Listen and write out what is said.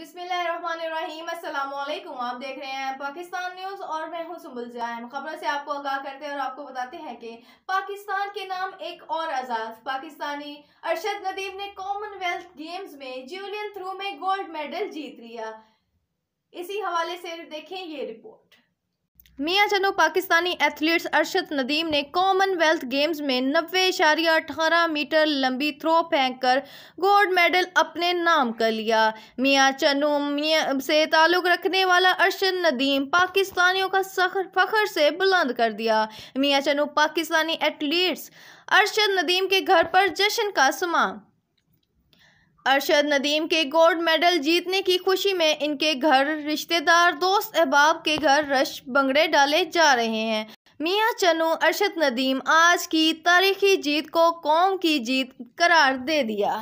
अस्सलाम आप देख रहे हैं पाकिस्तान न्यूज़ और मैं हूं सुबुल जैम खबरों से आपको आगाह करते हैं और आपको बताते हैं कि पाकिस्तान के नाम एक और आज़ाद पाकिस्तानी अरशद नदीम ने कॉमनवेल्थ गेम्स में जूलियन थ्रू में गोल्ड मेडल जीत लिया इसी हवाले से देखें ये रिपोर्ट मियाँ चनो पाकिस्तानी एथलीट्स अरशद नदीम ने कॉमनवेल्थ गेम्स में नब्बे इशारिया अठारह मीटर लंबी थ्रो फेंक कर गोल्ड मेडल अपने नाम कर लिया मियाँ चनो मियाँ से ताल्लुक़ रखने वाला अरशद नदीम पाकिस्तानियों का सखर फखर से बुलंद कर दिया मियाँ चनो पाकिस्तानी एथलीट्स अरशद नदीम के घर पर जश्न का समा अरशद नदीम के गोल्ड मेडल जीतने की खुशी में इनके घर रिश्तेदार दोस्त अहबाब के घर रश बंगड़े डाले जा रहे हैं मियाँ चनू अरशद नदीम आज की तारीखी जीत को कौम की जीत करार दे दिया